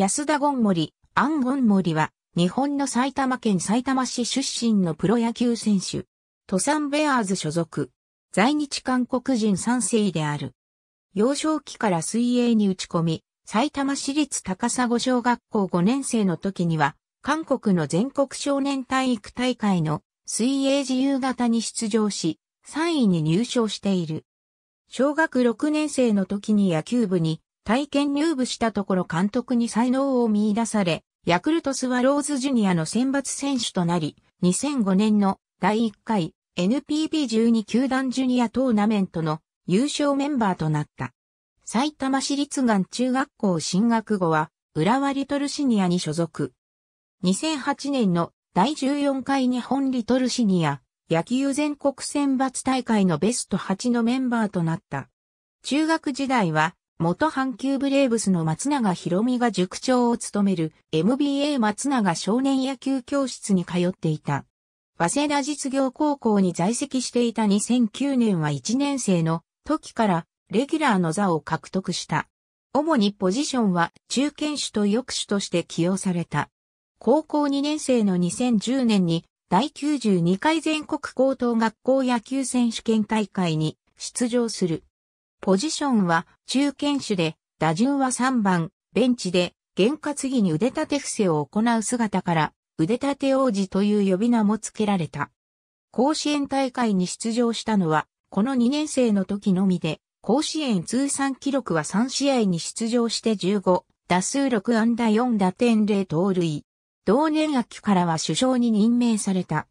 安田ゴンモリ、アン・ゴンモリは、日本の埼玉県埼玉市出身のプロ野球選手。トサンベアーズ所属。在日韓国人3世である。幼少期から水泳に打ち込み、埼玉市立高砂小学校5年生の時には、韓国の全国少年体育大会の水泳自由型に出場し、3位に入賞している。小学6年生の時に野球部に体験入部したところ監督に才能を見出され、ヤクルトスワローズジュニアの選抜選手となり、2005年の第1回 NPB12 球団ジュニアトーナメントの優勝メンバーとなった。埼玉市立岩中学校進学後は、浦和リトルシニアに所属。2008年の第14回日本リトルシニア野球全国選抜大会のベスト8のメンバーとなった。中学時代は元阪急ブレーブスの松永博美が塾長を務める MBA 松永少年野球教室に通っていた。早稲田実業高校に在籍していた2009年は1年生の時からレギュラーの座を獲得した。主にポジションは中堅手と翼手として起用された。高校2年生の2010年に第92回全国高等学校野球選手権大会に出場する。ポジションは中堅手で、打順は3番、ベンチで、原活技に腕立て伏せを行う姿から、腕立て王子という呼び名も付けられた。甲子園大会に出場したのは、この2年生の時のみで、甲子園通算記録は3試合に出場して15、打数6安打4打点0盗塁。同年秋からは首相に任命された。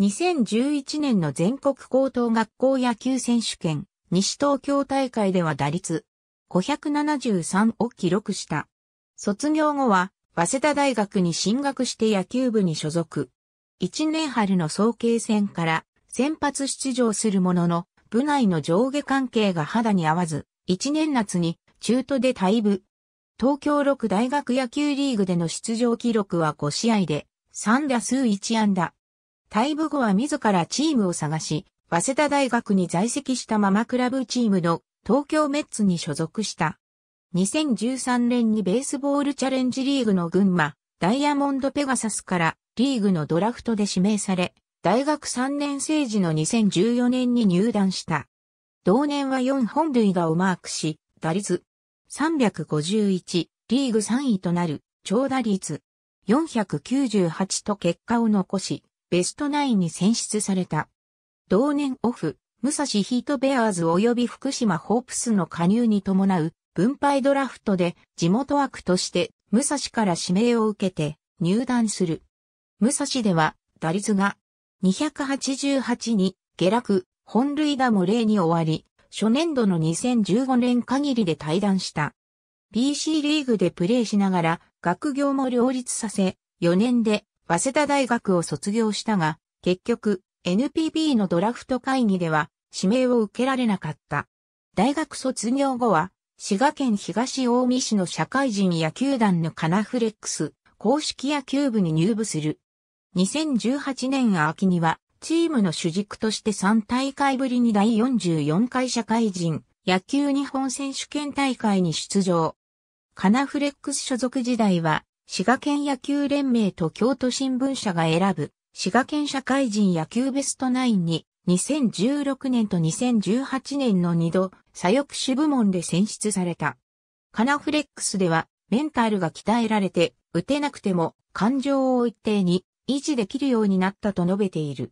2011年の全国高等学校野球選手権、西東京大会では打率573を記録した。卒業後は、早稲田大学に進学して野球部に所属。1年春の早慶戦から先発出場するものの、部内の上下関係が肌に合わず、1年夏に中途で退部。東京6大学野球リーグでの出場記録は5試合で、3打数1安打。退部後は自らチームを探し、早稲田大学に在籍したままクラブチームの東京メッツに所属した。2013年にベースボールチャレンジリーグの群馬、ダイヤモンドペガサスからリーグのドラフトで指名され、大学3年生時の2014年に入団した。同年は4本塁打をマークし、打率351、リーグ3位となる長打率498と結果を残し、ベストナインに選出された。同年オフ、武蔵ヒートベアーズ及び福島ホープスの加入に伴う分配ドラフトで地元枠として武蔵から指名を受けて入団する。武蔵では打率が288に下落、本塁打も例に終わり、初年度の2015年限りで退団した。BC リーグでプレーしながら学業も両立させ、4年で早稲田大学を卒業したが、結局、NPB のドラフト会議では指名を受けられなかった。大学卒業後は、滋賀県東大見市の社会人野球団のカナフレックス、公式野球部に入部する。2018年秋には、チームの主軸として3大会ぶりに第44回社会人野球日本選手権大会に出場。カナフレックス所属時代は、滋賀県野球連盟と京都新聞社が選ぶ滋賀県社会人野球ベストナインに2016年と2018年の2度、左翼手部門で選出された。カナフレックスでは、メンタルが鍛えられて、打てなくても感情を一定に維持できるようになったと述べている。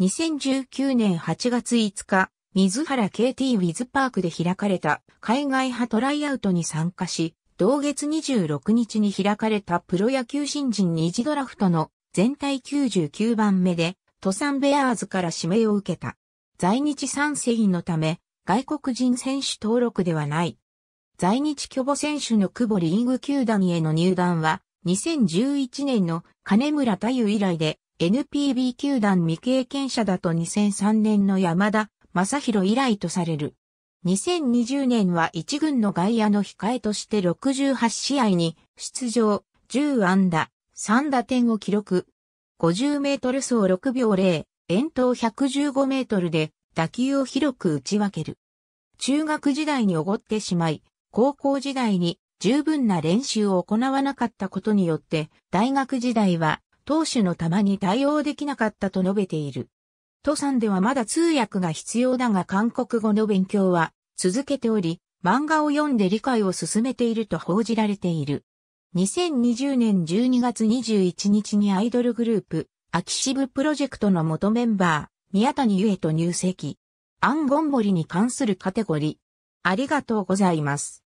2019年8月5日、水原 KT ウィズパークで開かれた海外派トライアウトに参加し、同月26日に開かれたプロ野球新人二次ドラフトの全体99番目で、トサンベアーズから指名を受けた。在日世成のため、外国人選手登録ではない。在日巨母選手の久保リーグ球団への入団は、2011年の金村太夫以来で、NPB 球団未経験者だと2003年の山田正宏以来とされる。2020年は一軍の外野の控えとして68試合に出場、10安打、3打点を記録。50メートル走6秒0、遠投115メートルで打球を広く打ち分ける。中学時代におごってしまい、高校時代に十分な練習を行わなかったことによって、大学時代は投手の球に対応できなかったと述べている。登山ではまだ通訳が必要だが韓国語の勉強は続けており、漫画を読んで理解を進めていると報じられている。2020年12月21日にアイドルグループ、アキシブプロジェクトの元メンバー、宮谷ゆえと入籍。アンゴンボリに関するカテゴリー。ありがとうございます。